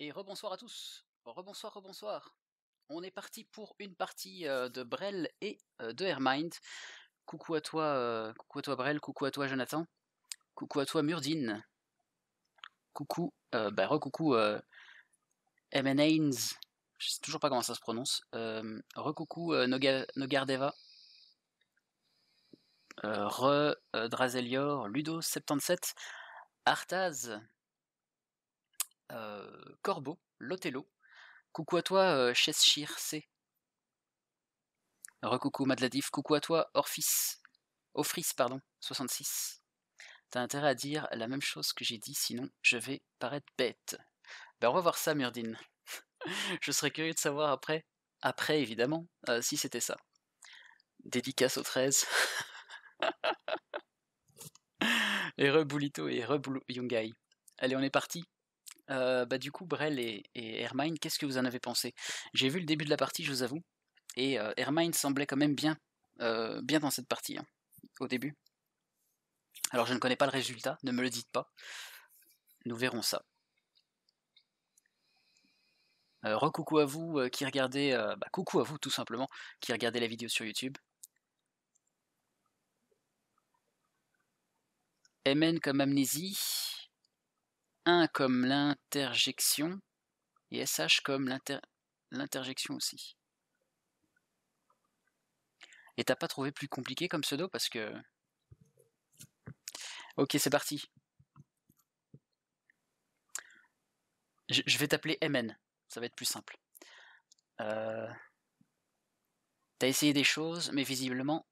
Et rebonsoir à tous. Rebonsoir, rebonsoir. On est parti pour une partie euh, de Brel et euh, de Airmind. Coucou à toi, euh, coucou à toi Brel, coucou à toi Jonathan, coucou à toi Murdine, coucou, bah recoucou MNAINS, je sais toujours pas comment ça se prononce, recoucou Noga, Nogardeva, re Drazelior, Ludo77, Artaz, euh, Corbeau, l'Othello. Coucou à toi, euh, Cheshire C. Recoucou Madladif, coucou à toi, Orphis. Ofris, pardon, 66. T'as intérêt à dire la même chose que j'ai dit, sinon je vais paraître bête. Ben on va voir ça, Murdine. je serais curieux de savoir après, après évidemment, euh, si c'était ça. Dédicace aux 13. et reboulito et re Yungai. Allez, on est parti. Bah, du coup, Brel et, Hermine, qu'est-ce que vous en avez pensé J'ai vu le début de la partie, je vous avoue, et Hermine semblait quand même bien, bien dans cette partie, hein, au début. Alors je ne connais pas le résultat, ne me le dites pas. Nous verrons ça. recoucou à vous qui regardez, bah, coucou à vous tout simplement, qui regardez la vidéo sur YouTube. MN comme amnésie, 1 comme l'interjection et SH comme l'interjection aussi. Et t'as pas trouvé plus compliqué comme pseudo parce que... Ok, c'est parti. Je, vais t'appeler MN, ça va être plus simple. Euh, t'as essayé des choses, mais visiblement,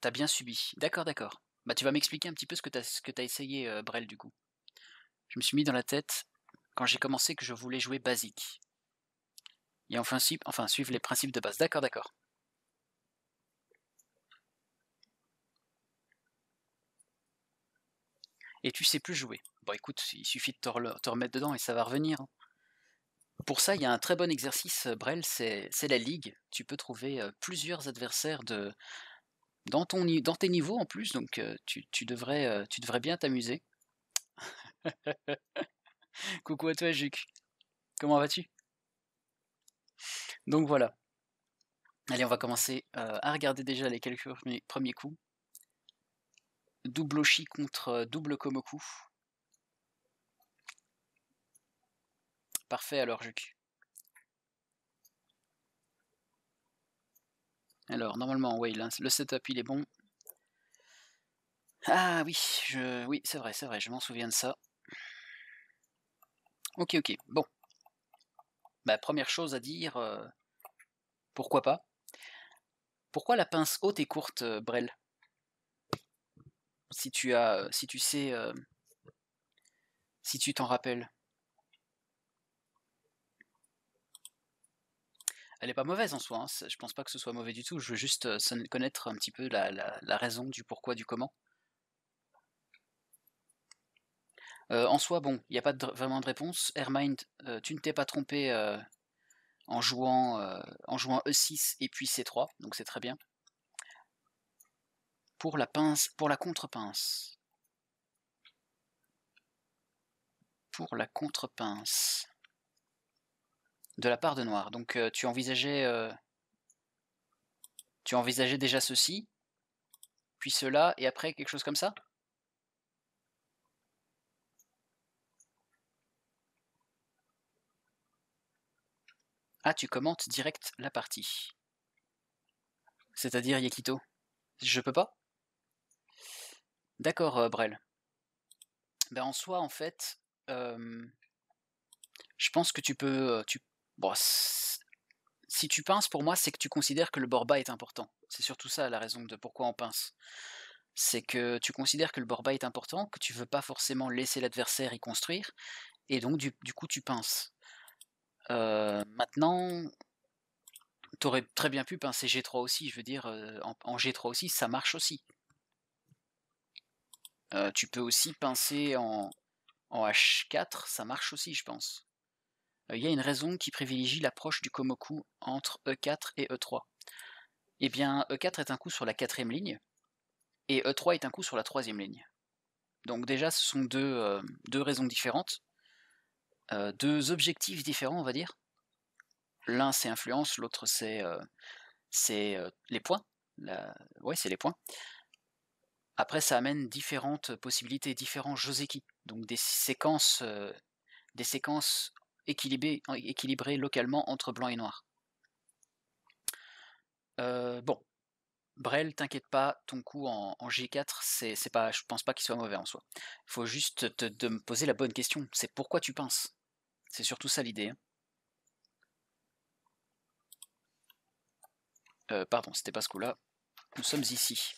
t'as bien subi. D'accord, d'accord. Bah tu vas m'expliquer un petit peu ce que t'as essayé, euh, Brel, du coup je me suis mis dans la tête quand j'ai commencé que je voulais jouer basique. Et enfin, enfin suivre les principes de base. D'accord, d'accord. Et tu sais plus jouer. Bon écoute, il suffit de te, remettre dedans et ça va revenir. Hein. Pour ça, il y a un très bon exercice, euh, Brel, c'est la ligue. Tu peux trouver euh, plusieurs adversaires de, dans, ton, dans tes niveaux en plus, donc euh, devrais, tu devrais bien t'amuser. Coucou à toi, Juc. Comment vas-tu Donc voilà. Allez, on va commencer euh, à regarder déjà les quelques premiers, coups. Double Oshi contre euh, double Komoku. Parfait alors, Juc. Alors, normalement, oui, le setup, il est bon. Ah oui, je... oui c'est vrai, c'est vrai, je m'en souviens de ça. Ok, ok, bon. ma première chose à dire, euh, pourquoi pas Pourquoi la pince haute et courte, euh, Brel Si tu as, euh, si tu sais, si tu t'en rappelles. Elle n'est pas mauvaise en soi, je hein. je pense pas que ce soit mauvais du tout, je veux juste connaître un petit peu la raison du pourquoi, du comment. Euh, en soi, bon, il n'y a pas vraiment de réponse. Airmind, euh, tu ne t'es pas trompé euh, en, jouant, en jouant E6 et puis C3, donc c'est très bien. Pour la pince, pour la contre-pince. Pour la contre-pince. De la part de Noir. Donc tu envisageais. tu envisageais déjà ceci, puis cela, et après quelque chose comme ça Ah, tu commentes direct la partie. C'est-à-dire Yekito Je peux pas D'accord, euh, Brel. Ben, en soi, en fait, euh, je pense que tu peux. Euh, tu, si tu pinces, pour moi, c'est que tu considères que le borba est important. C'est surtout ça la raison de pourquoi on pince. C'est que tu considères que le bord est important, que tu veux pas forcément laisser l'adversaire y construire, et donc du, du coup tu pinces. Euh, maintenant, tu aurais très bien pu pincer G3 aussi, je veux dire, euh, en, G3 aussi, ça marche aussi. Euh, tu peux aussi pincer en, H4, ça marche aussi, je pense. Il y a une raison qui privilégie l'approche du Komoku entre E4 et E3. Eh bien, E4 est un coup sur la quatrième ligne, et E3 est un coup sur la troisième ligne. Donc déjà, ce sont deux raisons différentes. Euh, deux objectifs différents, on va dire. L'un c'est influence, l'autre c'est euh, euh, les points. c'est les points. Après, ça amène différentes possibilités, différents joseki, donc des séquences, des séquences équilibrées, localement entre blanc et noir. bon, Brel, t'inquiète pas, ton coup en, G4, c'est, pas, je pense pas qu'il soit mauvais en soi. Il faut juste te, te, poser la bonne question, c'est pourquoi tu penses? C'est surtout ça l'idée. Euh, pardon, c'était pas ce coup-là. Nous sommes ici.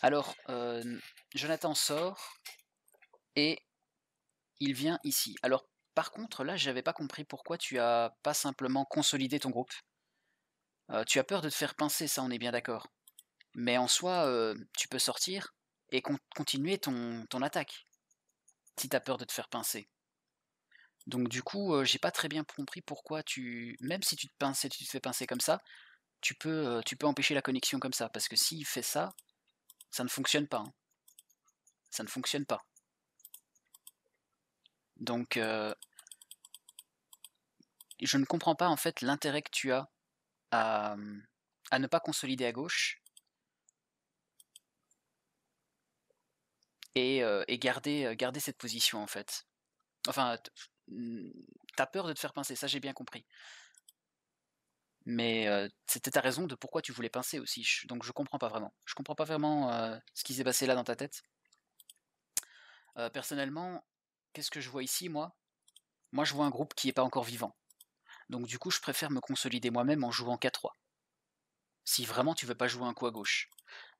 Alors, euh, Jonathan sort et il vient ici. Alors, par contre, là, j'avais pas compris pourquoi tu as pas simplement consolidé ton groupe. Euh, tu as peur de te faire pincer, ça, on est bien d'accord. Mais en soi, tu peux sortir et continuer ton, ton attaque. Si t'as peur de te faire pincer. Donc du coup, j'ai pas très bien compris pourquoi tu, même si tu te pinces, tu te fais pincer comme ça, tu peux, tu peux empêcher la connexion comme ça, parce que s'il fait ça, ça ne fonctionne pas. Hein. Ça ne fonctionne pas. Donc, je ne comprends pas en fait l'intérêt que tu as à, mmh, ne pas consolider à gauche et, garder, garder, cette position en fait. Enfin, Mm, t'as peur de te faire pincer, ça j'ai bien compris. Mais euh, c'était ta raison de pourquoi tu voulais pincer aussi, donc je comprends pas vraiment. Je comprends pas vraiment euh, ce qui s'est passé là dans ta tête. Euh, personnellement, qu'est-ce que je vois ici, moi Moi, je vois un groupe qui est pas encore vivant. Donc du coup, je préfère me consolider moi-même en jouant K3. Si vraiment tu veux pas jouer un coup à gauche.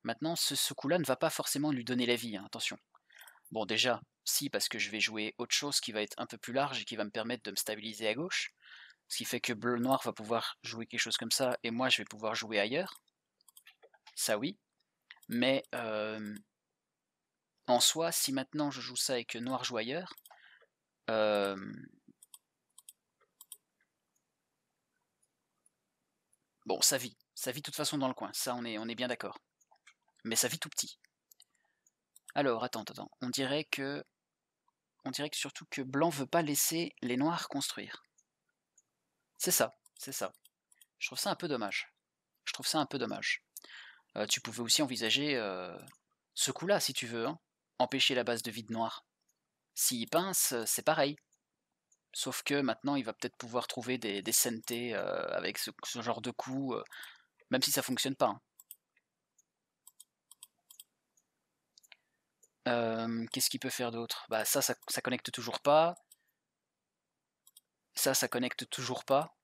Maintenant, ce, coup-là ne va pas forcément lui donner la vie, hein, attention. Bon, déjà, si, parce que je vais jouer autre chose qui va être un peu plus large et qui va me permettre de me stabiliser à gauche. Ce qui fait que bleu-noir va pouvoir jouer quelque chose comme ça, et moi je vais pouvoir jouer ailleurs. Ça oui. Mais euh, en soi, si maintenant je joue ça et que noir joue ailleurs, euh, bon, ça vit. Ça vit de toute façon dans le coin, ça on est, on est bien d'accord. Mais ça vit tout petit. Alors, attends, attends. On dirait que. On dirait que surtout que blanc veut pas laisser les noirs construire. C'est ça, c'est ça. Je trouve ça un peu dommage. Je trouve ça un peu dommage. Euh, tu pouvais aussi envisager euh, ce coup-là, si tu veux, hein. empêcher la base de vide noir. S'il pince, euh, c'est pareil. Sauf que maintenant, il va peut-être pouvoir trouver des, des avec ce, genre de coup, même si ça fonctionne pas. Hein. Qu'est-ce qu'il peut faire d'autre Bah ça, ça, ça connecte toujours pas. Ça, ça connecte toujours pas.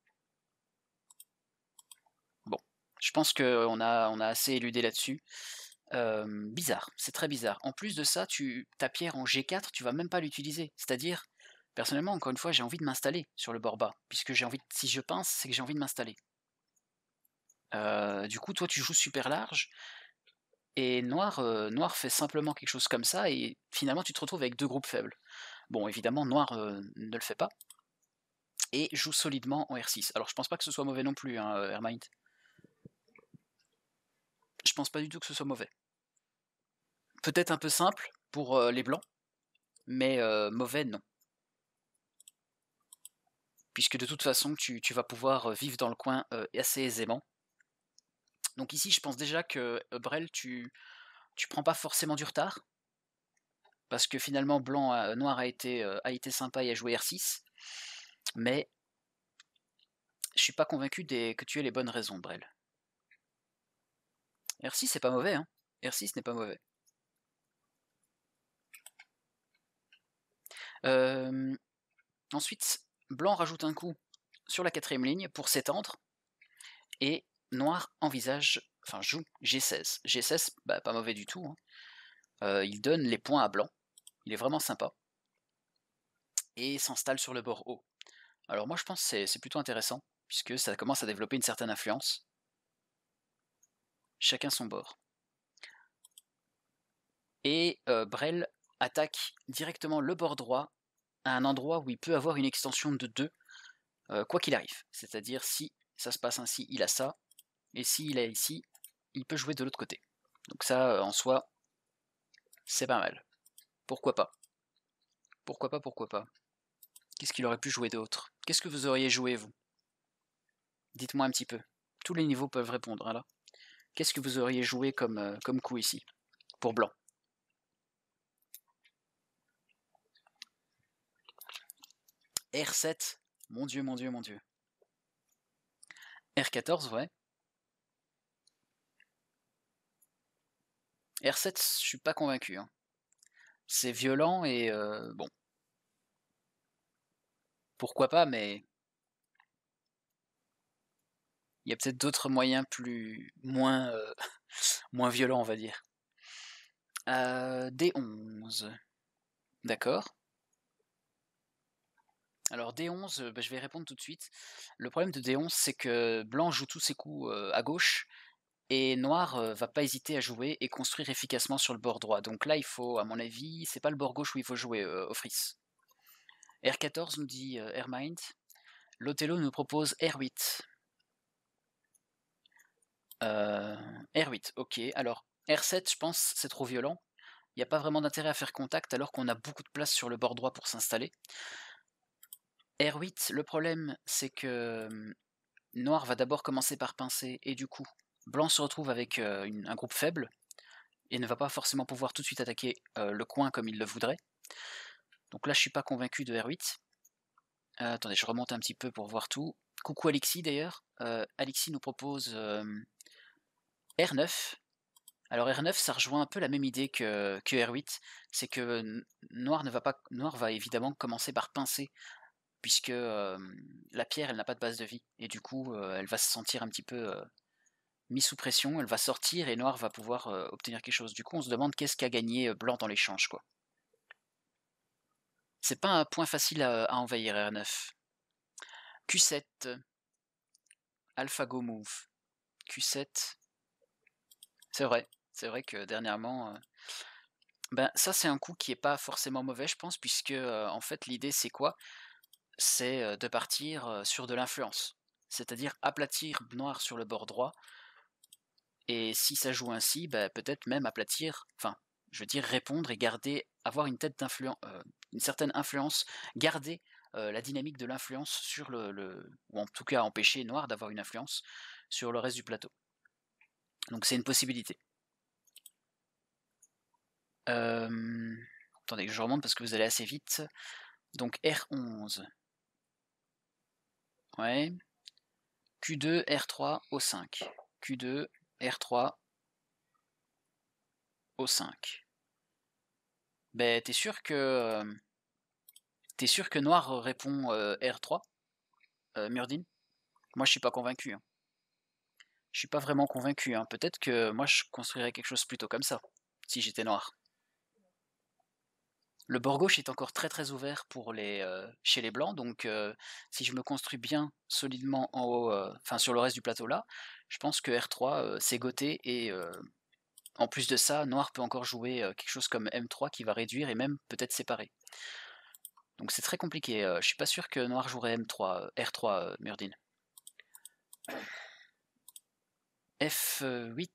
Bon, je pense qu'on a, on a assez éludé là-dessus. bizarre, c'est très bizarre. En plus de ça, tu, ta pierre en G4, tu vas même pas l'utiliser. C'est-à-dire, personnellement, encore une fois, j'ai envie de m'installer sur le bord bas, puisque j'ai envie, si je pince, c'est que j'ai envie de m'installer. du coup, toi, tu joues super large. Et Noir, euh, Noir fait simplement quelque chose comme ça, et finalement tu te retrouves avec deux groupes faibles. Bon, évidemment, Noir euh, ne le fait pas, et joue solidement en R6. Alors je pense pas que ce soit mauvais non plus, hein, Je euh, Je pense pas du tout que ce soit mauvais. Peut-être un peu simple pour les blancs, mais mauvais non puisque de toute façon tu, vas pouvoir vivre dans le coin assez aisément. Donc ici, je pense déjà que Brel, tu tu prends pas forcément du retard parce que finalement blanc euh, noir a été a été sympa et a joué R6, mais je suis pas convaincu des, que tu aies les bonnes raisons, Brel. R6 c'est pas mauvais, hein. R6 n'est pas mauvais. ensuite, blanc rajoute un coup sur la quatrième ligne pour s'étendre et noir envisage, enfin joue G16. G16, bah, pas mauvais du tout. Hein. Euh, il donne les points à blanc. Il est vraiment sympa. Et s'installe sur le bord haut. Alors moi je pense que c'est plutôt intéressant, puisque ça commence à développer une certaine influence. Chacun son bord. Et euh, Brel attaque directement le bord droit à un endroit où il peut avoir une extension de 2, euh, quoi qu'il arrive. C'est-à-dire si ça se passe ainsi, il a ça, et s'il est ici, il peut jouer de l'autre côté. Donc ça, euh, en soi, c'est pas mal. Pourquoi pas Pourquoi pas, pourquoi pas Qu'est-ce qu'il aurait pu jouer d'autre Qu'est-ce que vous auriez joué, vous Dites-moi un petit peu. Tous les niveaux peuvent répondre, hein, là. Qu'est-ce que vous auriez joué comme, euh, comme coup ici Pour blanc. R7. Mon dieu, mon dieu, mon dieu. R14, ouais. R7, je suis pas convaincu. Hein. C'est violent et bon. Pourquoi pas, mais il y a peut-être d'autres moyens plus moins moins violents, on va dire. D11. D'accord. Alors D11, bah, je vais répondre tout de suite. Le problème de D11, c'est que blanc joue tous ses coups à gauche, et Noir va pas hésiter à jouer et construire efficacement sur le bord droit. Donc là, il faut, à mon avis, c'est pas le bord gauche où il faut jouer au R14 nous dit Airmind. L'Othello nous propose R8. R8, ok. Alors, R7, je pense, c'est trop violent. Il n'y a pas vraiment d'intérêt à faire contact alors qu'on a beaucoup de place sur le bord droit pour s'installer. R8, le problème, c'est que Noir va d'abord commencer par pincer et du coup, Blanc se retrouve avec euh, un groupe faible et ne va pas forcément pouvoir tout de suite attaquer euh, le coin comme il le voudrait. Donc là, je suis pas convaincu de R8. Euh, attendez, je remonte un petit peu pour voir tout. Coucou Alexis d'ailleurs. Alexis nous propose R9. Alors R9, ça rejoint un peu la même idée que, R8, c'est que Noir ne va pas, Noir va évidemment commencer par pincer puisque la pierre elle n'a pas de base de vie et du coup elle va se sentir un petit peu Mis sous pression, elle va sortir et noir va pouvoir obtenir quelque chose. Du coup, on se demande qu'est-ce qu'a gagné blanc dans l'échange, quoi. C'est pas un point facile à, envahir R9. Q7, AlphaGo Move. Q7, c'est vrai, c'est vrai que dernièrement, ben ça c'est un coup qui est pas forcément mauvais, je pense, puisque en fait l'idée c'est quoi C'est de partir sur de l'influence, c'est-à-dire aplatir noir sur le bord droit et si ça joue ainsi, bah, peut-être même aplatir, enfin, je veux dire répondre et garder, avoir une tête d'influence, euh, une certaine influence, garder euh, la dynamique de l'influence sur le, ou en tout cas empêcher Noir d'avoir une influence sur le reste du plateau. Donc c'est une possibilité. attendez que je remonte parce que vous allez assez vite. Donc R11. Ouais. Q2, R3, O5. Q2, R3, O5. Ben, t'es sûr que. Euh, t'es sûr que noir répond R3 euh, euh Moi, je suis pas convaincu. Hein. Je suis pas vraiment convaincu. Hein. Peut-être que moi, je construirais quelque chose plutôt comme ça, si j'étais noir le bord gauche est encore très très ouvert pour les, euh, chez les blancs, donc si je me construis bien solidement en haut, enfin sur le reste du plateau là, je pense que R3 c'est goté et en plus de ça, noir peut encore jouer quelque chose comme M3 qui va réduire et même peut-être séparer. Donc c'est très compliqué, je suis pas sûr que noir jouerait M3, R3 Murdin. F8,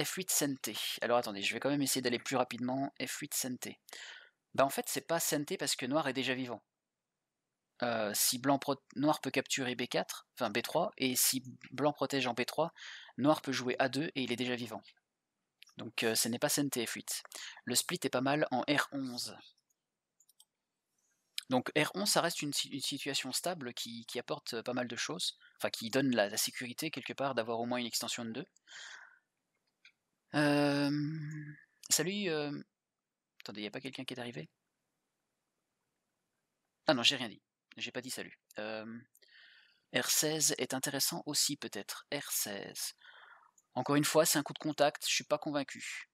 F8 Sente. Alors attendez, je vais quand même essayer d'aller plus rapidement. F8 Sente bah en fait c'est pas sainté parce que noir est déjà vivant. Euh, si blanc noir peut capturer B4, enfin B3, et si blanc protège en B3, noir peut jouer A2 et il est déjà vivant. Donc euh, ce n'est pas Santé F8. Le split est pas mal en R11. Donc R11, ça reste une, situation stable qui, apporte euh, pas mal de choses, enfin qui donne la, sécurité quelque part d'avoir au moins une extension de 2. Salut Attendez, il n'y a pas quelqu'un qui est arrivé Ah non, j'ai rien dit. J'ai pas dit salut. Euh, R16 est intéressant aussi peut-être. R16. Encore une fois, c'est un coup de contact, je suis pas convaincu.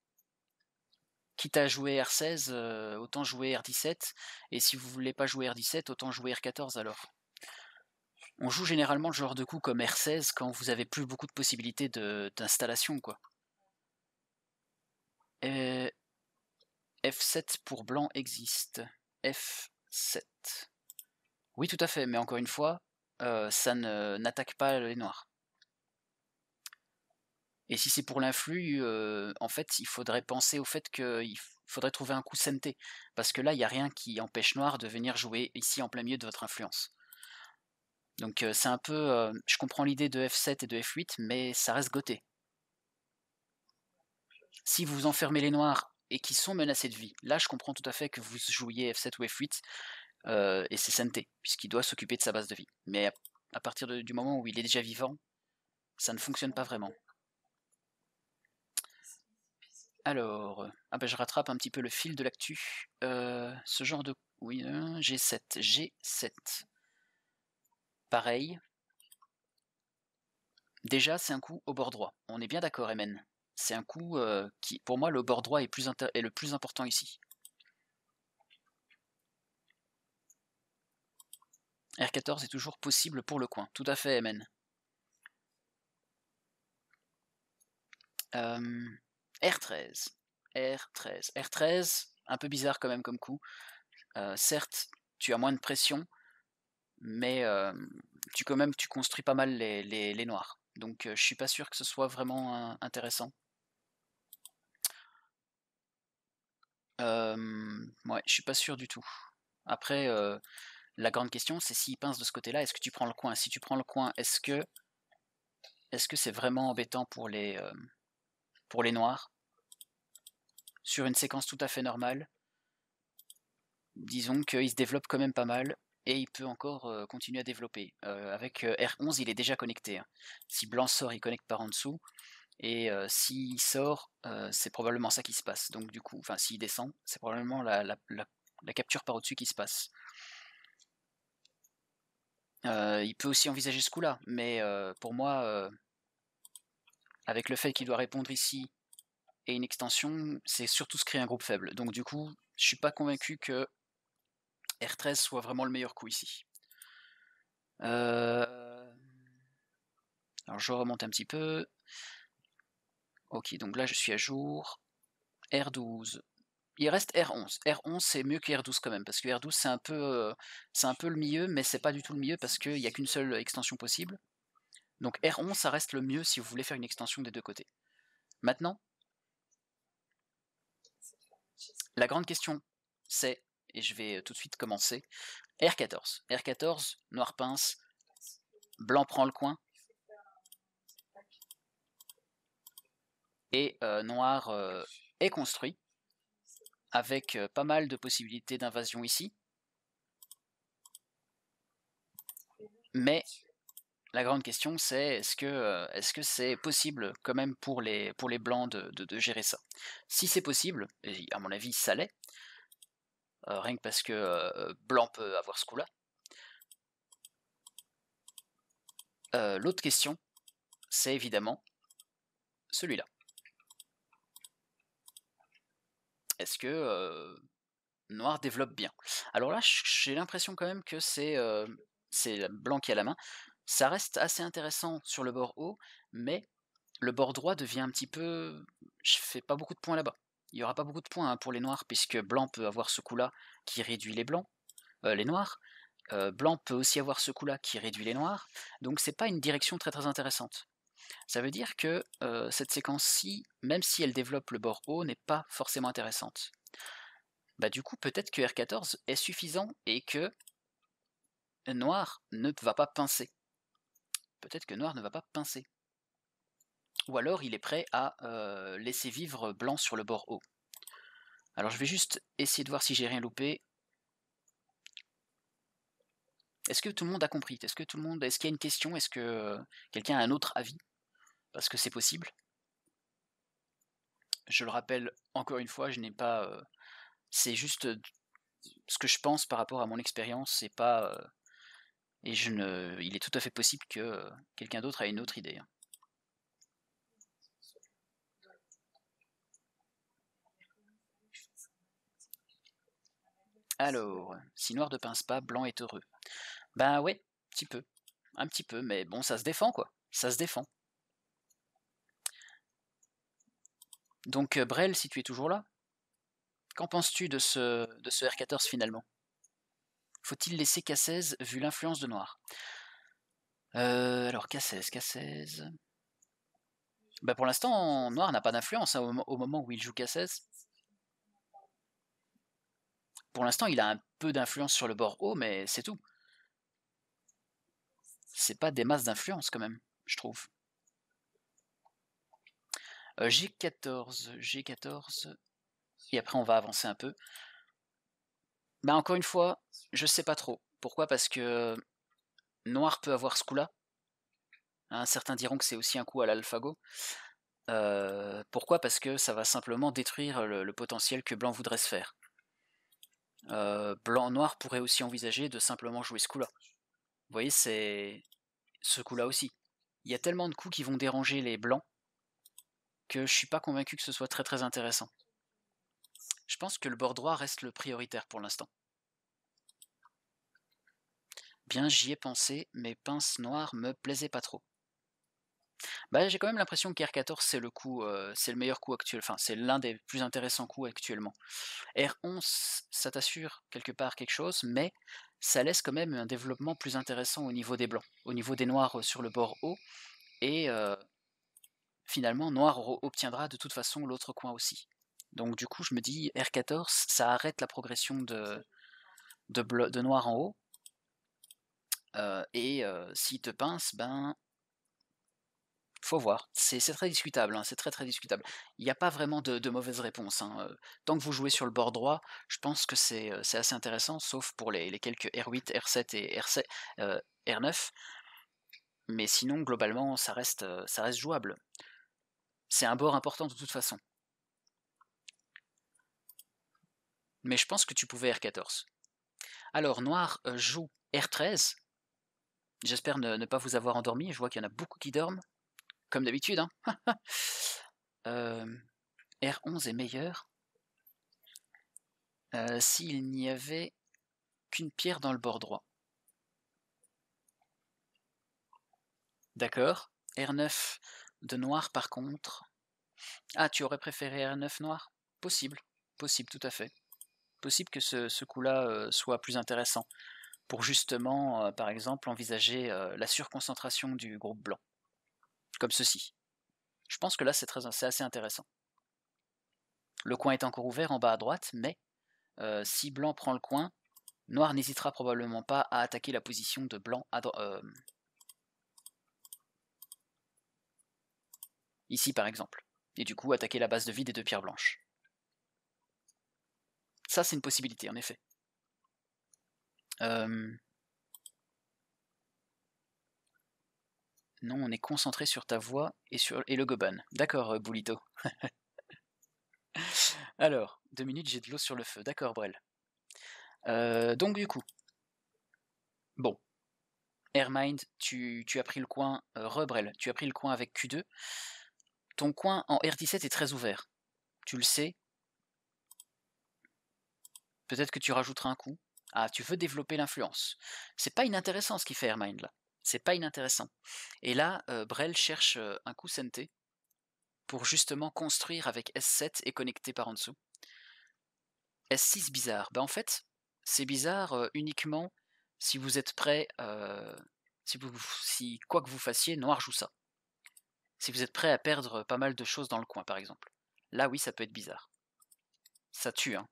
Quitte à jouer R16, euh, autant jouer R17. Et si vous voulez pas jouer R17, autant jouer R14 alors. On joue généralement le genre de coup comme R16 quand vous avez plus beaucoup de possibilités d'installation, quoi. Et euh, F7 pour blanc existe. F7. Oui, tout à fait, mais encore une fois, euh, ça ça n'attaque pas les noirs. Et si c'est pour l'influx, euh, en fait, il faudrait penser au fait qu'il faudrait trouver un coup santé. Parce que là, il n'y a rien qui empêche noir de venir jouer ici en plein milieu de votre influence. Donc euh, c'est un peu... je comprends l'idée de F7 et de F8, mais ça reste goté. Si vous enfermez les noirs et qui sont menacés de vie. Là, je comprends tout à fait que vous jouiez F7 ou F8 euh, et c'est santé, puisqu'il doit s'occuper de sa base de vie. Mais à, partir du moment où il est déjà vivant, ça ne fonctionne pas vraiment. Alors, ah ben je rattrape un petit peu le fil de l'actu. Euh, ce genre de... Oui, G7. Euh, G7. Pareil. Déjà, c'est un coup au bord droit. On est bien d'accord, Emen c'est un coup euh, qui, pour moi, le bord droit est, le plus important ici. R14 est toujours possible pour le coin. Tout à fait, MN. R13. R13. R13, un peu bizarre quand même comme coup. Euh, certes, tu as moins de pression, mais euh, tu quand même tu construis pas mal les noirs. Donc euh, je suis pas sûr que ce soit vraiment euh, intéressant. Euh, ouais, je suis pas sûr du tout. Après, euh, la grande question, c'est s'il pince de ce côté-là, est-ce que tu prends le coin Si tu prends le coin, est-ce que est-ce que c'est vraiment embêtant pour les pour les noirs sur une séquence tout à fait normale Disons qu'il se développe quand même pas mal et il peut encore continuer à développer. avec R11, il est déjà connecté. Hein. Si blanc sort, il connecte par en dessous. Et s'il sort, c'est probablement ça qui se passe. Donc du coup, enfin s'il descend, c'est probablement la, capture par au-dessus qui se passe. il peut aussi envisager ce coup-là, mais pour moi, avec le fait qu'il doit répondre ici et une extension, c'est surtout ce qui créer un groupe faible. Donc du coup, je suis pas convaincu que R13 soit vraiment le meilleur coup ici. Euh, alors je remonte un petit peu. Ok, donc là je suis à jour. R12. Il reste R11. R11 c'est mieux que R12 quand même, parce que R12 c'est un peu, euh, c'est un peu le milieu, mais c'est pas du tout le milieu parce qu'il n'y a qu'une seule extension possible. Donc R11 ça reste le mieux si vous voulez faire une extension des deux côtés. Maintenant, la grande question c'est et je vais tout de suite commencer. R14. R14, noir pince, blanc prend le coin. Et noir est construit, avec pas mal de possibilités d'invasion ici. Mais la grande question c'est est-ce que c'est -ce possible quand même pour les, pour les blancs de, de gérer ça Si c'est possible, et à mon avis ça l'est, euh, rien que parce que euh, blanc peut avoir ce coup-là. Euh, l'autre question, c'est évidemment celui-là. Est-ce que noir développe bien Alors là, j'ai l'impression quand même que c'est blanc qui a la main. Ça reste assez intéressant sur le bord haut, mais le bord droit devient un petit peu... Je fais pas beaucoup de points là-bas il n'y aura pas beaucoup de points hein, pour les noirs, puisque blanc peut avoir ce coup-là qui réduit les blancs, euh, les noirs. Euh, blanc peut aussi avoir ce coup-là qui réduit les noirs. Donc c'est pas une direction très très intéressante. Ça veut dire que euh, cette séquence-ci, même si elle développe le bord haut, n'est pas forcément intéressante. Bah du coup, peut-être que R14 est suffisant et que Noir ne va pas pincer. Peut-être que Noir ne va pas pincer ou alors il est prêt à euh, laisser vivre blanc sur le bord haut. Alors je vais juste essayer de voir si j'ai rien loupé. Est-ce que tout le monde a compris Est-ce que tout le monde. Est-ce qu'il y a une question Est-ce que euh, quelqu'un a un autre avis Parce que c'est possible. Je le rappelle encore une fois, je n'ai pas. Euh, c'est juste ce que je pense par rapport à mon expérience, c'est pas. et je ne. Il est tout à fait possible que quelqu'un d'autre ait une autre idée. Hein. Alors, si noir ne pince pas, blanc est heureux. Ben ouais, un petit peu. Un petit peu, mais bon, ça se défend quoi. Ça se défend. Donc euh, Brel, si tu es toujours là, qu'en penses-tu de ce, de ce R14 finalement Faut-il laisser K16 vu l'influence de Noir euh, Alors K16, K16... Ben pour l'instant, Noir n'a pas d'influence hein, au, au, moment où il joue K16. Pour l'instant, il a un peu d'influence sur le bord haut, mais c'est tout. C'est pas des masses d'influence quand même, je trouve. G14, euh, G14, et après on va avancer un peu. Bah encore une fois, je sais pas trop. Pourquoi Parce que noir peut avoir ce coup-là. Hein, certains diront que c'est aussi un coup à l'alphago. Euh, pourquoi Parce que ça va simplement détruire le potentiel que blanc voudrait se faire. Euh, blanc-noir pourrait aussi envisager de simplement jouer ce coup-là. Vous voyez, c'est ce coup-là aussi. Il y a tellement de coups qui vont déranger les blancs que je suis pas convaincu que ce soit très très intéressant. Je pense que le bord droit reste le prioritaire pour l'instant. Bien, j'y ai pensé, mais pince noire me plaisait pas trop. Bah, j'ai quand même l'impression que r 14 c'est le coup, c'est le meilleur coup actuel, enfin c'est l'un des plus intéressants coups actuellement. R11 ça t'assure quelque part quelque chose, mais ça laisse quand même un développement plus intéressant au niveau des blancs, au niveau des noirs sur le bord haut, et finalement noir obtiendra de toute façon l'autre coin aussi. Donc du coup je me dis R14 ça arrête la progression de, de, noir en haut, et si s'il te pince, ben faut voir. C'est très discutable, hein, c'est très très discutable. Il n'y a pas vraiment de, mauvaise réponse. Hein, Tant que vous jouez sur le bord droit, je pense que c'est assez intéressant, sauf pour les, quelques R8, R7 et r 9 Mais sinon, globalement, ça reste, jouable. C'est un bord important de toute façon. Mais je pense que tu pouvais R14. Alors, Noir joue R13. J'espère ne, ne pas vous avoir endormi, je vois qu'il y en a beaucoup qui dorment comme d'habitude. Hein. R11 est meilleur euh, s'il n'y avait qu'une pierre dans le bord droit. D'accord. R9 de noir par contre. Ah, tu aurais préféré R9 noir Possible, possible, tout à fait. Possible que ce, coup-là euh, soit plus intéressant pour justement, euh, par exemple, envisager la surconcentration du groupe blanc comme ceci. Je pense que là, c'est assez intéressant. Le coin est encore ouvert en bas à droite, mais euh, si blanc prend le coin, noir n'hésitera probablement pas à attaquer la position de blanc à droite. Euh, ici par exemple, et du coup attaquer la base de vie des deux pierres blanches. Ça, c'est une possibilité, en effet. Euh... Non, on est concentré sur ta voix et, sur, le goban. D'accord, euh, Boulito. Alors, deux minutes, j'ai de l'eau sur le feu. D'accord, Brel. Euh, donc, du coup, bon. Airmind, tu, tu as pris le coin, euh, tu as pris le coin avec Q2. Ton coin en R17 est très ouvert. Tu le sais. Peut-être que tu rajouteras un coup. Ah, tu veux développer l'influence. C'est pas inintéressant ce qu'il fait Airmind là c'est pas inintéressant. Et là, euh, Brel cherche euh, un coup santé pour justement construire avec S7 et connecter par en dessous. S6 bizarre. Ben en fait, c'est bizarre euh, uniquement si vous êtes prêt, si, vous, si quoi que vous fassiez, noir joue ça. Si vous êtes prêt à perdre pas mal de choses dans le coin, par exemple. Là, oui, ça peut être bizarre. Ça tue, hein.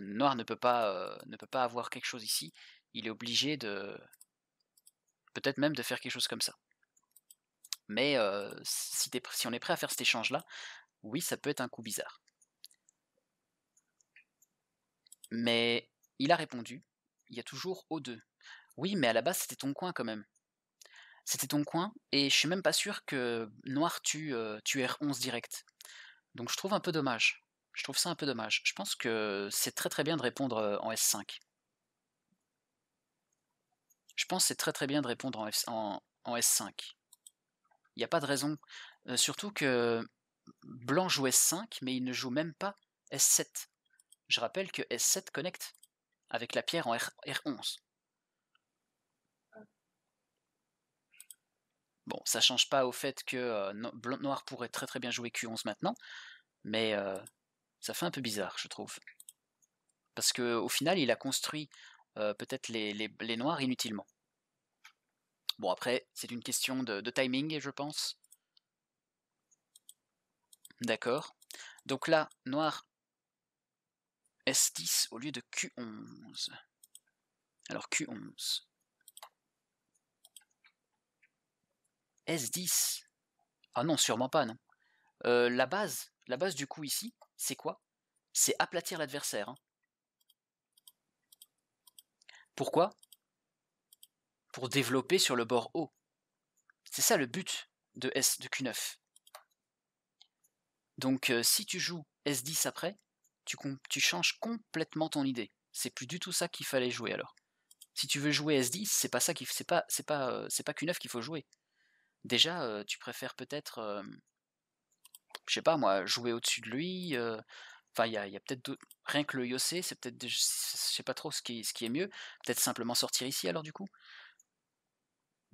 noir ne peut, pas, ne peut pas avoir quelque chose ici. Il est obligé de, peut-être même de faire quelque chose comme ça. Mais euh, si, on est prêt à faire cet échange-là, oui, ça peut être un coup bizarre. Mais il a répondu, il y a toujours O2. Oui, mais à la base, c'était ton coin quand même. C'était ton coin, et je suis même pas sûr que Noir tu tue euh, R11 direct. Donc je trouve un peu dommage. Je trouve ça un peu dommage. Je pense que c'est très très bien de répondre euh, en S5 je pense que c'est très très bien de répondre en, S5. Il n'y a pas de raison. Euh, surtout que Blanc joue S5, mais il ne joue même pas S7. Je rappelle que S7 connecte avec la pierre en R, 11 Bon, ça change pas au fait que euh, Blanc, Noir pourrait très très bien jouer Q11 maintenant, mais euh, ça fait un peu bizarre, je trouve. Parce qu'au final, il a construit euh, peut-être les, noirs inutilement. Bon après, c'est une question de, timing, je pense. D'accord. Donc là, noir S10 au lieu de Q11. Alors Q11. S10. Ah non, sûrement pas, non. Euh, la base, la base du coup ici, c'est quoi C'est aplatir l'adversaire. Hein. Pourquoi Pour développer sur le bord haut. C'est ça le but de S de Q9. Donc euh, si tu joues S10 après, tu, changes complètement ton idée. C'est plus du tout ça qu'il fallait jouer alors. Si tu veux jouer S10, c'est pas ça qui c'est pas c'est pas euh, c'est pas Q9 qu'il faut jouer. Déjà, euh, tu préfères peut-être je sais pas moi, jouer au-dessus de lui, Enfin, il y a, peut-être rien que le Yossé, c'est peut-être, je sais pas trop ce qui, est mieux. Peut-être simplement sortir ici alors du coup.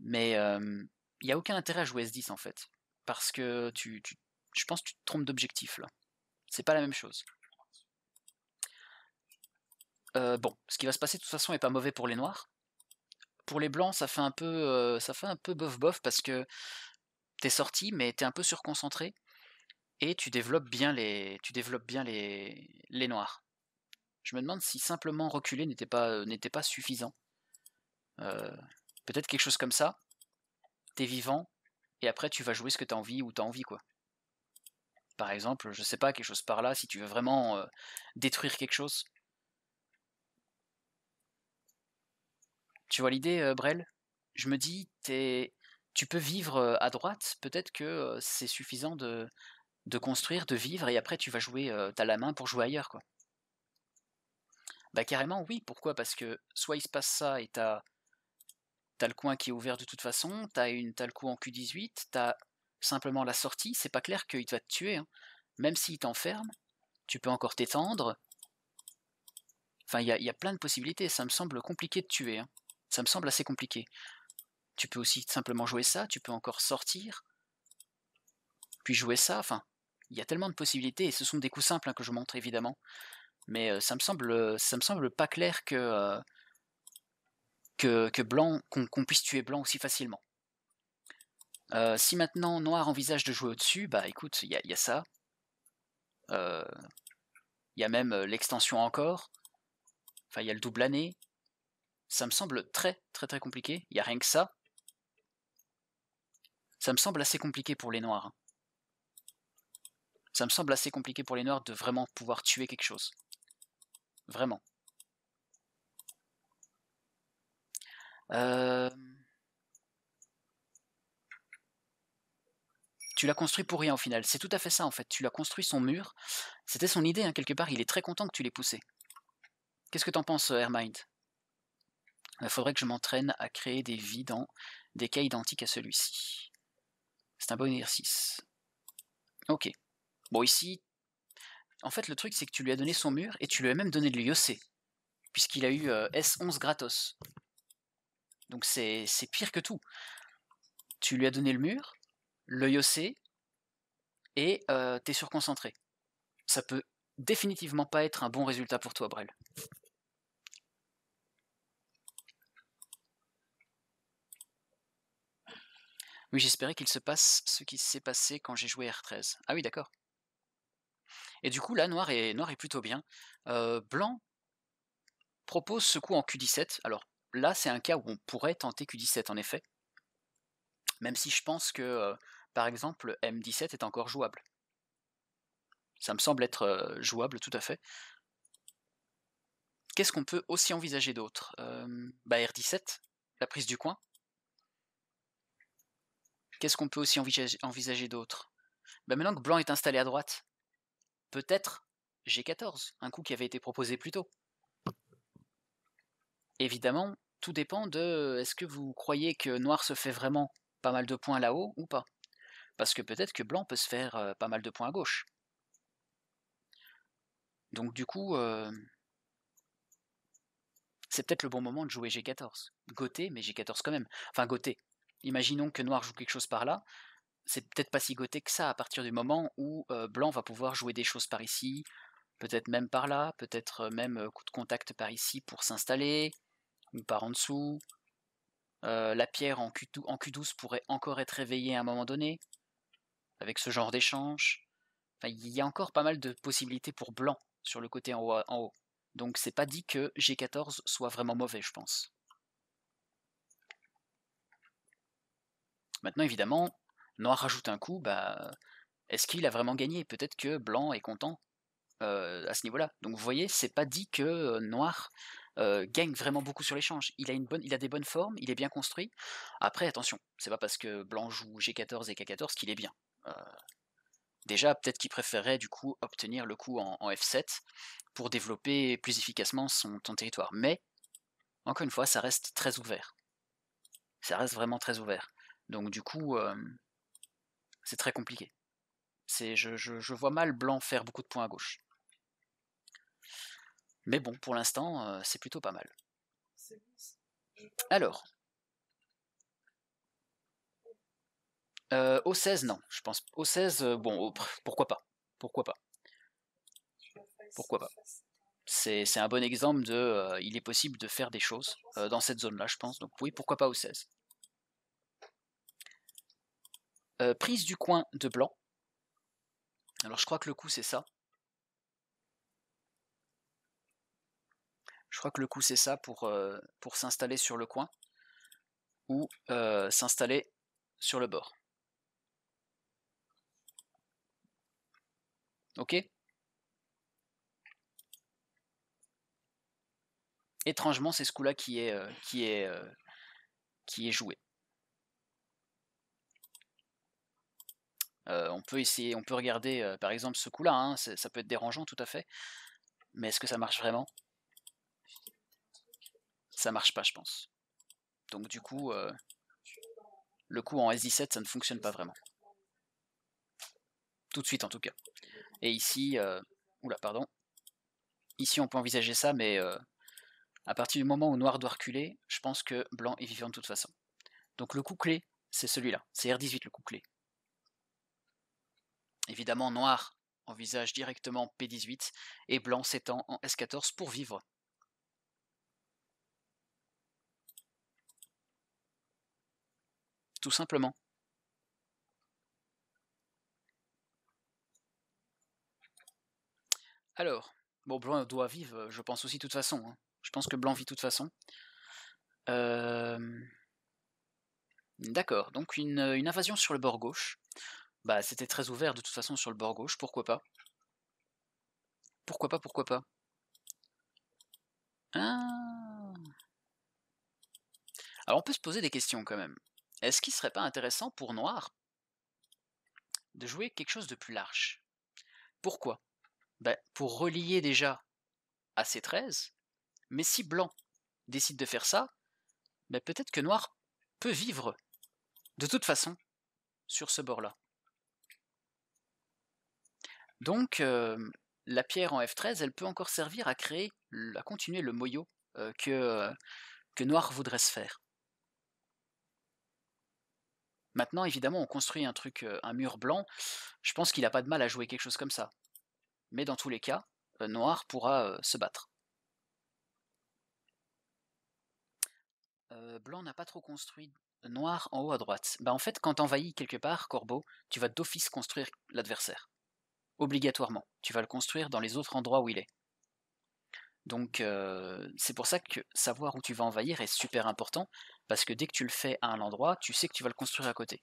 Mais il n'y a aucun intérêt à jouer S10 en fait. Parce que je pense que tu te trompes d'objectif là. C'est pas la même chose. Euh, bon, ce qui va se passer de toute façon est pas mauvais pour les noirs. Pour les blancs, ça fait un peu, euh, ça fait un peu bof bof parce que tu es sorti, mais t'es un peu surconcentré et tu développes bien les, tu développes bien les, les noirs. Je me demande si simplement reculer n'était pas, euh, pas suffisant. Euh, peut-être quelque chose comme ça. T'es vivant, et après tu vas jouer ce que t'as envie ou t'as envie, quoi. Par exemple, je sais pas, quelque chose par là, si tu veux vraiment euh, détruire quelque chose. Tu vois l'idée, Brel Je me dis, es... tu peux vivre à droite, peut-être que c'est suffisant de de construire, de vivre, et après tu vas jouer, t'as la main pour jouer ailleurs, quoi. Bah carrément, oui, pourquoi Parce que soit il se passe ça et t'as t'as le coin qui est ouvert de toute façon, t'as le coup en Q18, t'as simplement la sortie, c'est pas clair qu'il va te tuer, hein. même s'il t'enferme, tu peux encore t'étendre. Enfin, il y, a plein de possibilités, ça me semble compliqué de tuer, hein. ça me semble assez compliqué. Tu peux aussi simplement jouer ça, tu peux encore sortir, puis jouer ça, enfin, il y a tellement de possibilités, et ce sont des coups simples hein, que je montre évidemment, mais euh, ça, me semble, euh, ça me semble pas clair que, euh, que, blanc, qu'on puisse tuer blanc aussi facilement. si maintenant noir envisage de jouer au-dessus, bah écoute, il y, a ça. Il y a même l'extension encore. Enfin, il y a le double année. Ça me semble très très très compliqué. Il n'y a rien que ça. Ça me semble assez compliqué pour les noirs. Hein ça me semble assez compliqué pour les noirs de vraiment pouvoir tuer quelque chose. Vraiment. Euh, tu l'as construit pour rien au final. C'est tout à fait ça en fait. Tu l'as construit son mur. C'était son idée hein, quelque part. Il est très content que tu l'aies poussé. Qu'est-ce que t'en penses, Airmind euh, Il bah, faudrait que je m'entraîne à créer des vies dans des cas identiques à celui-ci. C'est un bon exercice. Ok, Bon, ici, en fait, le truc, c'est que tu lui as donné son mur et tu lui as même donné de l'IOC puisqu'il a eu euh, S11 gratos. Donc c'est pire que tout. Tu lui as donné le mur, le Yossé, et euh, t'es surconcentré. Ça peut définitivement pas être un bon résultat pour toi, Brel. Oui, j'espérais qu'il se passe ce qui s'est passé quand j'ai joué R13. Ah oui, d'accord. Et du coup, là, noir est, noir est plutôt bien. Euh, blanc propose ce coup en Q17. Alors là, c'est un cas où on pourrait tenter Q17 en effet. Même si je pense que, euh, par exemple, M17 est encore jouable. Ça me semble être euh, jouable tout à fait. Qu'est-ce qu'on peut aussi envisager d'autre bah, R17, la prise du coin. Qu'est-ce qu'on peut aussi envisager, d'autre bah, Maintenant que blanc est installé à droite, peut-être G14, un coup qui avait été proposé plus tôt. Évidemment, tout dépend de est-ce que vous croyez que noir se fait vraiment pas mal de points là-haut ou pas. Parce que peut-être que blanc peut se faire euh, pas mal de points à gauche. Donc du coup, euh, c'est peut-être le bon moment de jouer G14. Goté, mais G14 quand même. Enfin, Goté. Imaginons que noir joue quelque chose par là, c'est peut-être pas si goté que ça à partir du moment où Blanc va pouvoir jouer des choses par ici, peut-être même par là, peut-être même coup de contact par ici pour s'installer, ou par en dessous. la pierre en, Q, 12 pourrait encore être réveillée à un moment donné, avec ce genre d'échange. il y a encore pas mal de possibilités pour Blanc sur le côté en haut. En haut. Donc c'est pas dit que G14 soit vraiment mauvais, je pense. Maintenant, évidemment, Noir rajoute un coup, bah, est-ce qu'il a vraiment gagné Peut-être que Blanc est content euh, à ce niveau-là. Donc vous voyez, c'est pas dit que euh, Noir euh, gagne vraiment beaucoup sur l'échange. Il a il a des bonnes formes, il est bien construit. Après, attention, c'est pas parce que Blanc joue G14 et K14 qu'il est bien. déjà, peut-être qu'il préférerait du coup obtenir le coup en, F7 pour développer plus efficacement son, territoire. Mais encore une fois, ça reste très ouvert. Ça reste vraiment très ouvert. Donc du coup, c'est très compliqué. C'est, je, vois mal Blanc faire beaucoup de points à gauche. Mais bon, pour l'instant, euh, c'est plutôt pas mal. Alors. Euh, au 16, non, je pense. Au 16, euh, bon, pourquoi pas Pourquoi pas Pourquoi pas C'est un bon exemple de. il est possible de faire des choses dans cette zone-là, je pense. Donc oui, pourquoi pas au 16 euh, prise du coin de blanc. Alors je crois que le coup c'est ça. Je crois que le coup c'est ça pour, euh, pour s'installer sur le coin ou euh, s'installer sur le bord. Ok Étrangement, c'est ce coup-là qui est, qui, est, qui est joué. Euh, on peut essayer, on peut regarder euh, par exemple ce coup-là, hein, ça peut être dérangeant tout à fait, mais est-ce que ça marche vraiment Ça marche pas, je pense. Donc du coup, euh, le coup en S17, ça ne fonctionne pas vraiment. Tout de suite en tout cas. Et ici, oula, pardon. Ici, on peut envisager ça, mais à partir du moment où noir doit reculer, je pense que blanc est vivant de toute façon. Donc le coup clé, c'est celui-là, c'est R18 le coup clé. Évidemment, noir envisage directement P18 et blanc s'étend en S14 pour vivre. Tout simplement. Alors, bon, blanc doit vivre, je pense aussi de toute façon. Hein. Je pense que blanc vit de toute façon. D'accord, donc une, invasion sur le bord gauche bah, c'était très ouvert de toute façon sur le bord gauche, pourquoi pas Pourquoi pas, pourquoi pas ah. Alors on peut se poser des questions quand même. Est-ce qu'il serait pas intéressant pour Noir de jouer quelque chose de plus large Pourquoi ben, Pour relier déjà à c 13, mais si Blanc décide de faire ça, ben peut-être que Noir peut vivre de toute façon sur ce bord-là. Donc la pierre en F13, elle peut encore servir à créer, à continuer le moyo que, que Noir voudrait se faire. Maintenant, évidemment, on construit un truc, un mur blanc. Je pense qu'il n'a pas de mal à jouer quelque chose comme ça. Mais dans tous les cas, Noir pourra se battre. blanc n'a pas trop construit noir en haut à droite. Bah en fait, quand envahis quelque part, Corbeau, tu vas d'office construire l'adversaire obligatoirement. Tu vas le construire dans les autres endroits où il est. Donc euh, c'est pour ça que savoir où tu vas envahir est super important, parce que dès que tu le fais à un endroit, tu sais que tu vas le construire à côté.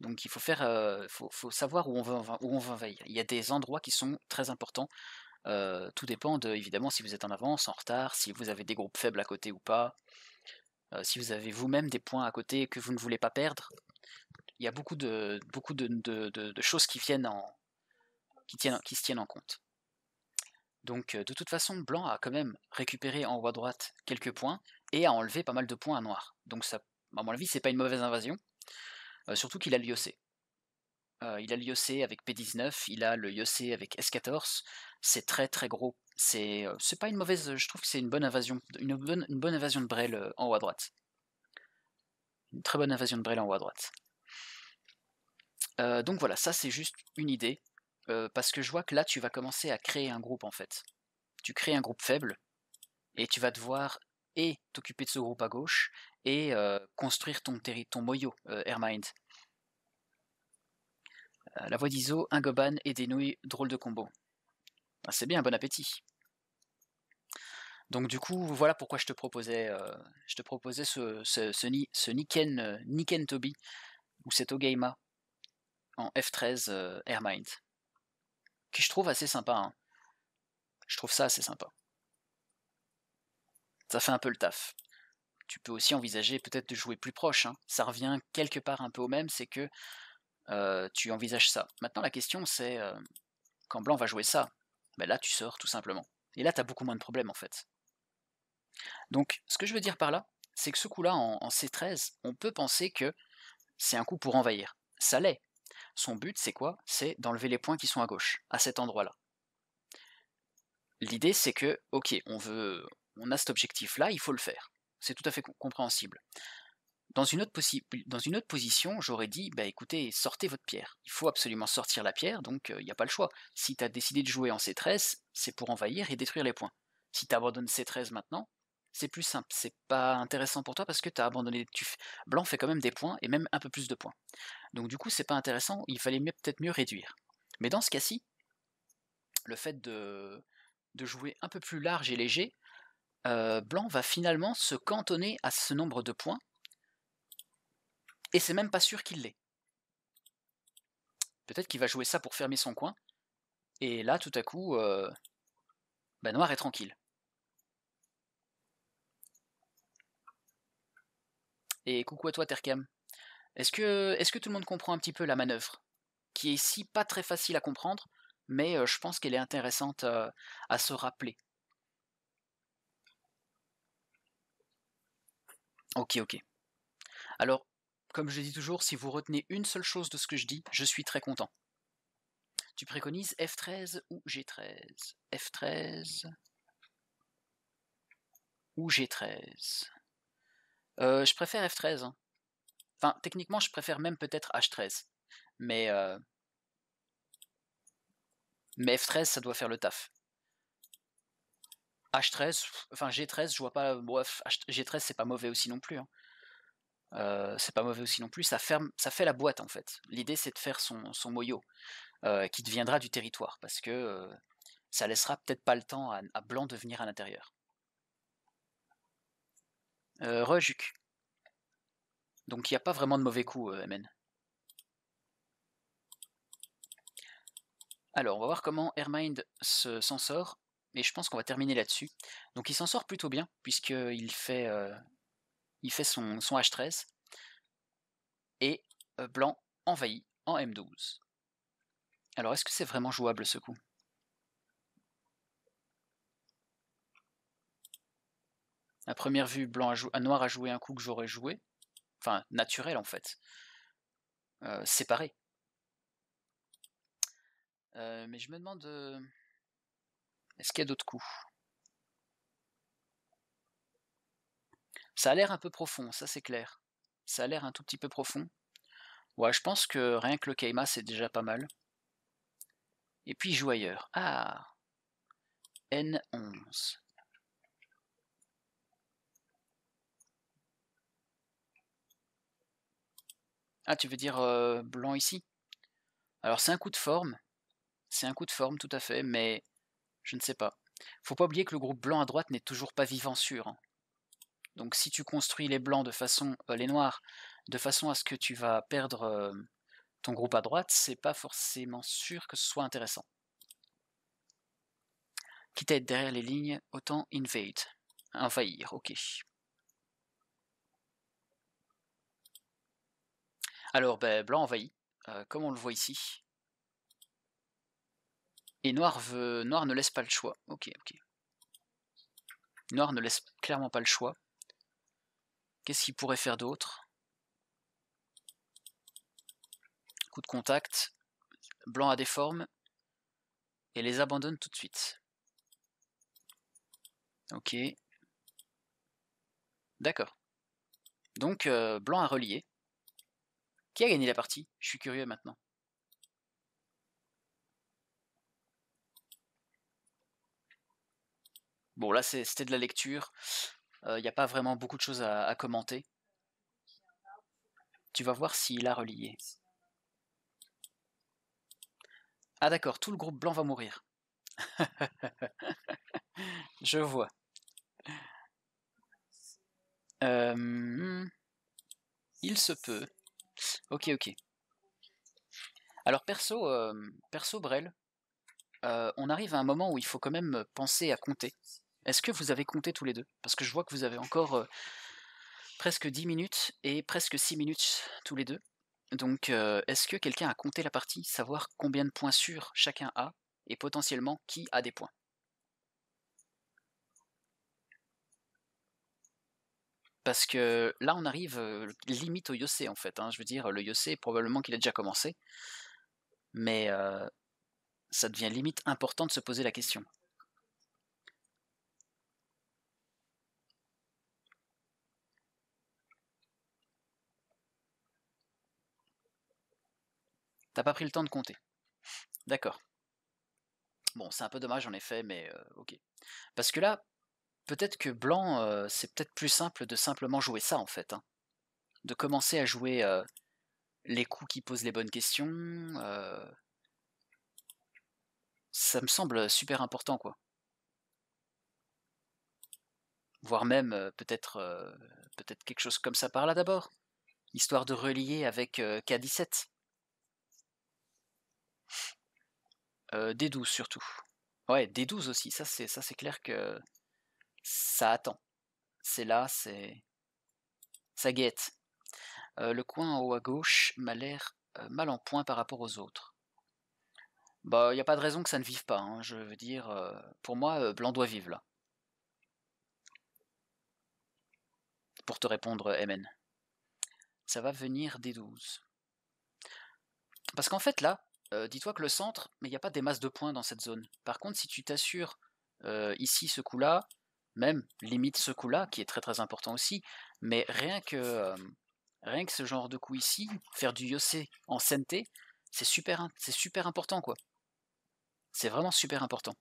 Donc il faut faire, Il euh, faut, savoir où on, va, où on envahir. Il y a des endroits qui sont très importants. Euh, tout dépend de, évidemment si vous êtes en avance, en retard, si vous avez des groupes faibles à côté ou pas, si vous avez vous-même des points à côté que vous ne voulez pas perdre. Il y a beaucoup de, beaucoup de choses qui viennent en, qui, se tiennent en compte. Donc euh, de toute façon, blanc a quand même récupéré en haut à droite quelques points et a enlevé pas mal de points à noir. Donc ça, à mon avis, c'est pas une mauvaise invasion. Euh, surtout qu'il a le Yossé. Euh, il a le Yossé avec P19, il a le Yossé avec S14. C'est très très gros. C'est pas une mauvaise. Je trouve que c'est une bonne invasion. Une bonne, une bonne invasion de Brel en haut à droite. Une très bonne invasion de Brel en haut à droite. donc voilà, ça c'est juste une idée parce que je vois que là, tu vas commencer à créer un groupe en fait. Tu crées un groupe faible et tu vas devoir et t'occuper de ce groupe à gauche et construire ton, ton moyo Airmind. la voix d'Iso, un goban et des nouilles, drôle de combo. Ah, c'est bien, bon appétit. Donc du coup, voilà pourquoi je te proposais, je te proposais ce, Niken, Toby ou cet Ogeima en F13 Airmind qui je trouve assez sympa. Hein. Je trouve ça assez sympa. Ça fait un peu le taf. Tu peux aussi envisager peut-être de jouer plus proche. Hein. Ça revient quelque part un peu au même, c'est que euh, tu envisages ça. Maintenant, la question c'est euh, quand Blanc va jouer ça, ben là tu sors tout simplement. Et là, tu as beaucoup moins de problèmes en fait. Donc, ce que je veux dire par là, c'est que ce coup-là en C13, on peut penser que c'est un coup pour envahir. Ça l'est, son but, c'est quoi C'est d'enlever les points qui sont à gauche, à cet endroit-là. L'idée, c'est que, ok, on veut, on a cet objectif-là, il faut le faire. C'est tout à fait compréhensible. Dans une, autre position, j'aurais dit, bah écoutez, sortez votre pierre. Il faut absolument sortir la pierre, donc euh, il n'y a pas le choix. Si tu as décidé de jouer en C13, c'est pour envahir et détruire les points. Si tu abandonnes C13 maintenant, c'est plus simple, c'est pas intéressant pour toi parce que tu as abandonné. Blanc fait quand même des points et même un peu plus de points. Donc du coup, c'est pas intéressant, il fallait peut-être mieux réduire. Mais dans ce cas-ci, le fait de, de jouer un peu plus large et léger, euh, Blanc va finalement se cantonner à ce nombre de points, et c'est même pas sûr qu'il l'ait. Peut-être qu'il va jouer ça pour fermer son coin, et là tout à coup, euh, bah, Noir est tranquille. et coucou à toi Terkam. Est-ce que, est que tout le monde comprend un petit peu la manœuvre Qui est ici pas très facile à comprendre, mais euh, je pense qu'elle est intéressante euh, à se rappeler. Ok, ok. Alors, comme je dis toujours, si vous retenez une seule chose de ce que je dis, je suis très content. Tu préconises F13 ou G13 F13 ou G13 euh, je préfère F13. Hein. Enfin, techniquement, je préfère même peut-être H13. Mais, euh mais F13, ça doit faire le taf. H13, enfin G13, je vois pas. G13, c'est pas mauvais aussi non plus. Hein. Euh, c'est pas mauvais aussi non plus. Ça, ferme, ça fait la boîte en fait. L'idée, c'est de faire son, son qui deviendra du territoire parce que ça laissera peut-être pas le temps à, Blanc de venir à l'intérieur. Euh, Donc il n'y a pas vraiment de mauvais coup, euh, MN. Alors, on va voir comment Airmind s'en sort, et je pense qu'on va terminer là-dessus. Donc il s'en sort plutôt bien, puisqu'il fait, euh, il fait son, son H13, et euh, Blanc envahit en M12. Alors, est-ce que c'est vraiment jouable ce coup À première vue, blanc à euh, noir a joué un coup que j'aurais joué. Enfin, naturel en fait. Euh, séparé. Euh, mais je me demande... Est-ce qu'il y a d'autres coups Ça a l'air un peu profond, ça c'est clair. Ça a l'air un tout petit peu profond. Ouais, je pense que rien que le Kaima, c'est déjà pas mal. Et puis il joue ailleurs. Ah N11. Ah, tu veux dire blanc ici Alors c'est un coup de forme. C'est un coup de forme, tout à fait, mais je ne sais pas. Faut pas oublier que le groupe blanc à droite n'est toujours pas vivant sûr. Hein. Donc si tu construis les blancs de façon... Euh, les noirs de façon à ce que tu vas perdre ton groupe à droite, c'est pas forcément sûr que ce soit intéressant. Quitte à être derrière les lignes, autant invade. Envahir, ok. Alors, ben, blanc envahit, euh, comme on le voit ici. Et noir, noir ne laisse pas le choix. Ok, ok. Noir ne laisse clairement pas le choix. Qu'est-ce qu'il pourrait faire d'autre Coup de contact. Blanc a des formes. Et les abandonne tout de suite. Ok. D'accord. Donc, euh, blanc a relié. Qui a gagné la partie Je suis curieux maintenant. Bon, là, c'était de la lecture. Il euh, n'y a pas vraiment beaucoup de choses à, commenter. Tu vas voir s'il a relié. Ah d'accord, tout le groupe blanc va mourir. Je vois. Euh, il se peut. Ok, ok. Alors perso, euh, perso Brel, euh, on arrive à un moment où il faut quand même penser à compter. Est-ce que vous avez compté tous les deux Parce que je vois que vous avez encore euh, presque 10 minutes et presque 6 minutes tous les deux. Donc est-ce que quelqu'un a compté la partie, savoir combien de points sûrs chacun a et potentiellement qui a des points parce que là on arrive limite au Yossé en fait. Hein. Je veux dire, le Yossé probablement qu'il a déjà commencé, mais ça devient limite important de se poser la question. T'as pas pris le temps de compter. D'accord. Bon, c'est un peu dommage en effet, mais ok. Parce que là, peut-être que blanc, c'est peut-être plus simple de simplement jouer ça en fait. Hein. De commencer à jouer les coups qui posent les bonnes questions. Ça me semble super important quoi. Voire même peut-être peut-être quelque chose comme ça par là d'abord. Histoire de relier avec K17. D12 surtout. Ouais, D12 aussi, ça c'est clair que ça attend. C'est là, c'est. ça guette. Euh, le coin en haut à gauche m'a l'air euh, mal en point par rapport aux autres. Bah, il n'y a pas de raison que ça ne vive pas. Hein. Je veux dire, euh, pour moi, Blanc doit vivre là. Pour te répondre, MN. Ça va venir des 12. Parce qu'en fait, là, dis-toi que le centre, mais il n'y a pas des masses de points dans cette zone. Par contre, si tu t'assures ici ce coup-là, même limite ce coup-là, qui est très très important aussi, mais rien que, rien que ce genre de coup ici, faire du Yossé en Sente, c'est super, super important quoi. C'est vraiment super important.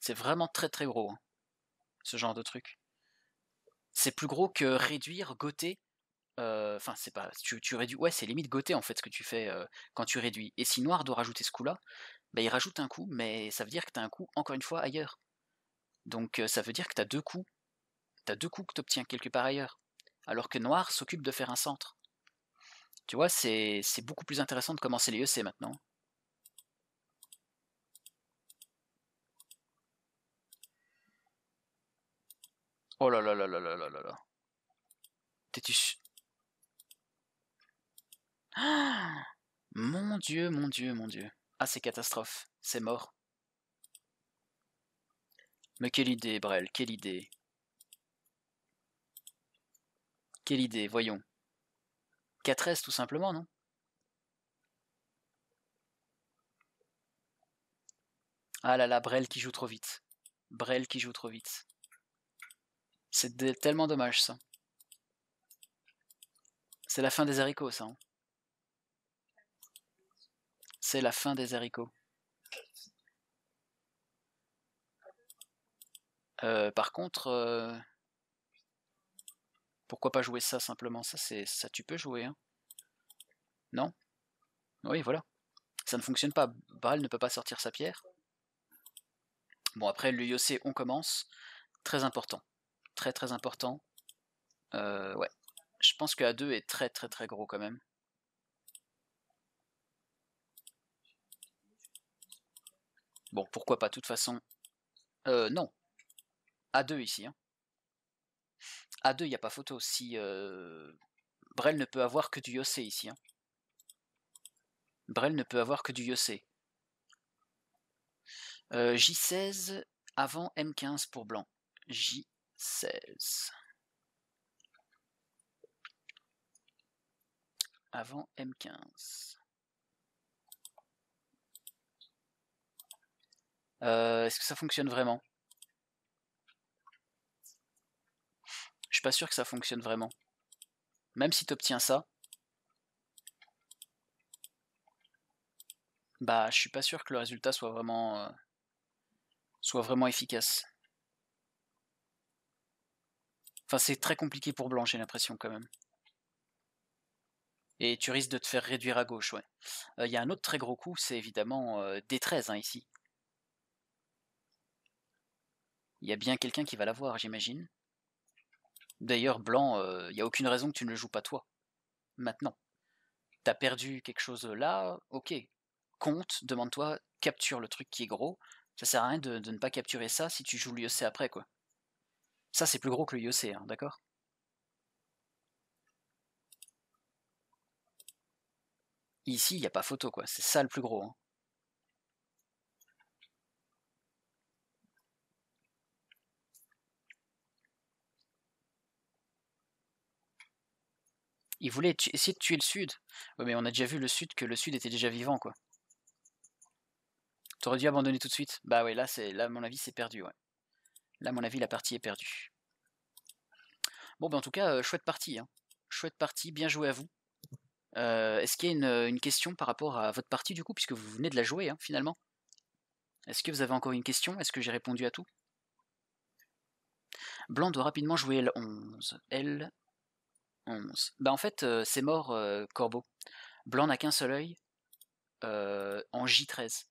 C'est vraiment très très gros, hein, ce genre de truc. C'est plus gros que réduire, goûter enfin c'est pas tu, tu réduis ouais c'est limite goûter en fait ce que tu fais quand tu réduis et si noir doit rajouter ce coup là bah, il rajoute un coup mais ça veut dire que t'as un coup encore une fois ailleurs donc euh, ça veut dire que tu as deux coups. Tu deux coups que t'obtiens quelque part ailleurs. Alors que noir s'occupe de faire un centre. Tu vois, c'est beaucoup plus intéressant de commencer les EC maintenant. Oh là là là là là là là là. Ah mon dieu, mon dieu, mon dieu. Ah, c'est catastrophe. C'est mort. Mais quelle idée, Brel, quelle idée. Quelle idée, voyons. 4S tout simplement, non Ah là là, Brel qui joue trop vite. Brel qui joue trop vite. C'est tellement dommage ça. C'est la fin des haricots ça. Hein. C'est la fin des haricots. Euh, par contre, euh, pourquoi pas jouer ça simplement Ça, c'est ça, tu peux jouer. Hein non Oui, voilà. Ça ne fonctionne pas. Balle ne peut pas sortir sa pierre. Bon, après, le l'UIOC, on commence. Très important. Très, très important. Euh, ouais. Je pense que A2 est très, très, très gros quand même. Bon, pourquoi pas, de toute façon. Euh, non, a2 ici. A2 hein. deux, il n'y a pas photo. Si euh, Brel ne peut avoir que du Yossé ici. Hein. Brel ne peut avoir que du Yossé. Euh, J16 avant M15 pour blanc. J16. Avant M15. Euh, est-ce que ça fonctionne vraiment je suis pas sûr que ça fonctionne vraiment. Même si tu obtiens ça, bah je suis pas sûr que le résultat soit vraiment euh, soit vraiment efficace. Enfin c'est très compliqué pour blanc j'ai l'impression quand même. Et tu risques de te faire réduire à gauche, ouais. Il euh, y a un autre très gros coup, c'est évidemment euh, D13 hein, ici. Il y a bien quelqu'un qui va l'avoir, j'imagine. D'ailleurs, Blanc, euh, il n'y a aucune raison que tu ne le joues pas toi. Maintenant. T'as perdu quelque chose là, ok. Compte, demande-toi, capture le truc qui est gros. Ça sert à rien de, ne pas capturer ça si tu joues le l'IEC après, quoi. Ça, c'est plus gros que le e hein, d'accord Ici, il n'y a pas photo, quoi. C'est ça le plus gros. Hein. Il voulait essayer de tuer le Sud. Oui, mais on a déjà vu le Sud que le Sud était déjà vivant, quoi. T'aurais dû abandonner tout de suite. Bah ouais, là, c'est, là, à mon avis, c'est perdu, Là, à mon avis, la partie est perdue. Bon, bah en tout cas, euh, chouette partie, hein. Chouette partie, bien joué à vous. Euh, est-ce qu'il y a euh, une, question par rapport à votre partie, du coup, puisque vous venez de la jouer, hein, finalement Est-ce que vous avez encore une question Est-ce que j'ai répondu à tout Blanc doit rapidement jouer L11. L... Bah en fait, euh, c'est mort euh, Corbeau. Blanc n'a qu'un seul œil euh, en J13.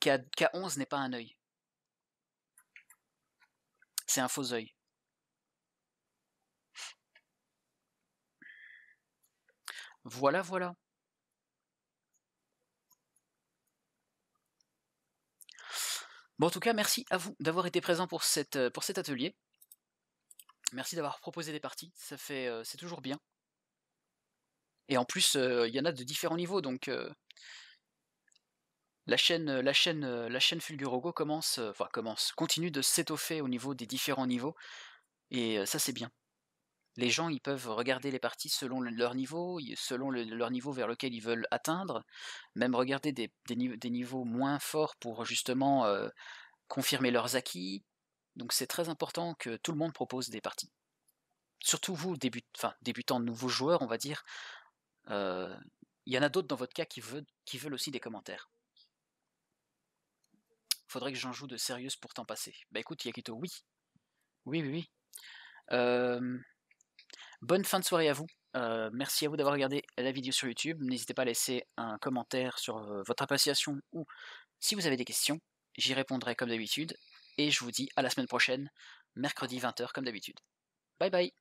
K, 11 n'est pas un œil. C'est un faux œil. Voilà, voilà. Bon, en tout cas, merci à vous d'avoir été présent pour, cette, pour cet atelier. Merci d'avoir proposé des parties, ça fait, euh, c'est toujours bien. Et en plus, euh, il y en a de différents niveaux, donc euh, la chaîne, la chaîne, la chaîne Fulgurogo commence, enfin commence, continue de s'étoffer au niveau des différents niveaux, et ça c'est bien. Les gens, ils peuvent regarder les parties selon leur niveau, selon leur niveau vers lequel ils veulent atteindre, même regarder des niveaux moins forts pour justement confirmer leurs acquis, donc c'est très important que tout le monde propose des parties. Surtout vous, début, enfin, débutants, nouveaux joueurs, on va dire. Euh, il y en a d'autres dans votre cas qui veulent, aussi des commentaires. Faudrait que j'en joue de sérieuse pour t'en passer. Bah écoute, Yakito, oui. Oui, oui, oui. Euh, bonne fin de soirée à vous. Euh, merci à vous d'avoir regardé la vidéo sur YouTube. N'hésitez pas à laisser un commentaire sur votre appréciation ou si vous avez des questions. J'y répondrai comme d'habitude et je vous dis à la semaine prochaine, mercredi 20h comme d'habitude. Bye bye